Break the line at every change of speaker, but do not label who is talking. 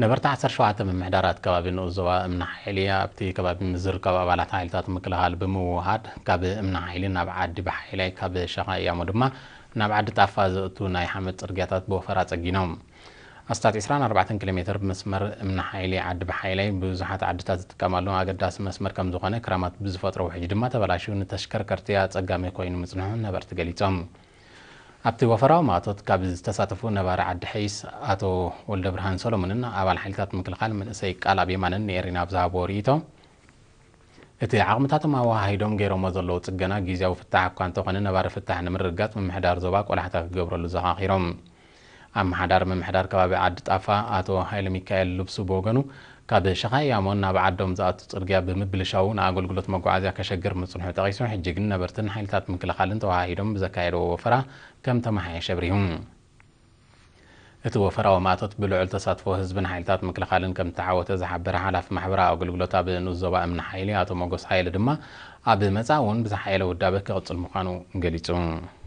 ነበርቲ 17 ምምሕዳራት ከባቢ ንኡ ዞባ እምና ሓይሊ ኣብቲ ከባቢ ዝርከብ ኣባላት ሓይልታት ምክልኻል ብምውሃድ ካብ እምና ሓይሊ ናብ ዓዲ ብሓይላይ ካብ ሸኻ እያሞ ድማ ናብ ዓዲ ጣፋ ዘእቱ ናይ ሓመድ ፅርግያታት ብወፈራ ፀጊኖም ኣስታት 24 ኪሎ ሜትር ብመስመር እምና ሓይሊ ዓዲ ብሓይላይ ብዙሓት ዓድታት ዝጥቀማሉ ኣገዳሲ መስመር ከም ዝኾነ ክራማት ብዝፈጥሮ ውሕጅ ድማ ተበላሽ ንተሽከርከርቲ ፀጋሚ ኮይኑ ምፅንሑ ነበርቲ ገሊፆም ኣብቲ ወፈራዊ ማእቶት ካብ ዝተሳተፉ ነባሪ ዓዲ ሕይስ ኣቶ ወልደ ብርሃን ሰሎሞንን ኣባል ሓይልታት ምክልኻል መንእሰይ ቃል ኣብ የማንን ንኤሪና ብዝሃቦ ርኢቶ እቲ ዓቕምታቶም ኣወሃሂዶም ገይሮሞ ዘለዉ ፅገና ግዜያዊ ፍታሕ እኳ እንተኾነ ነባሪ ፍታሕ ንምርግጋፅ ምምሕዳር ዞባ ቆላሕታ ክገብረሉ ዘኻኺሮም أم حدار من حدار كباب عد طافا أتو هايل ميكائيل لبسو بوغنو كاد شخايا مون ناب عدوم زاد تطرقيا بمبلشاو ناقل قلت مقو عزيا كشقر مصنح تغيسون حجيقن نبرتن حيل تات مكل خالن تو هايلوم بزكايرو وفرا كم تمحي شبريهم اتو وفرا وما تطبلو علتا ساتفو هزبن حيل تات مكل خالن كم تعاوت ازحبر حالا في محبرا اقل قلتا بنزوبا من حيلي اتو مقو سحيل دما أبي مزعون بزحيل ودابك قطل مخانو قليتون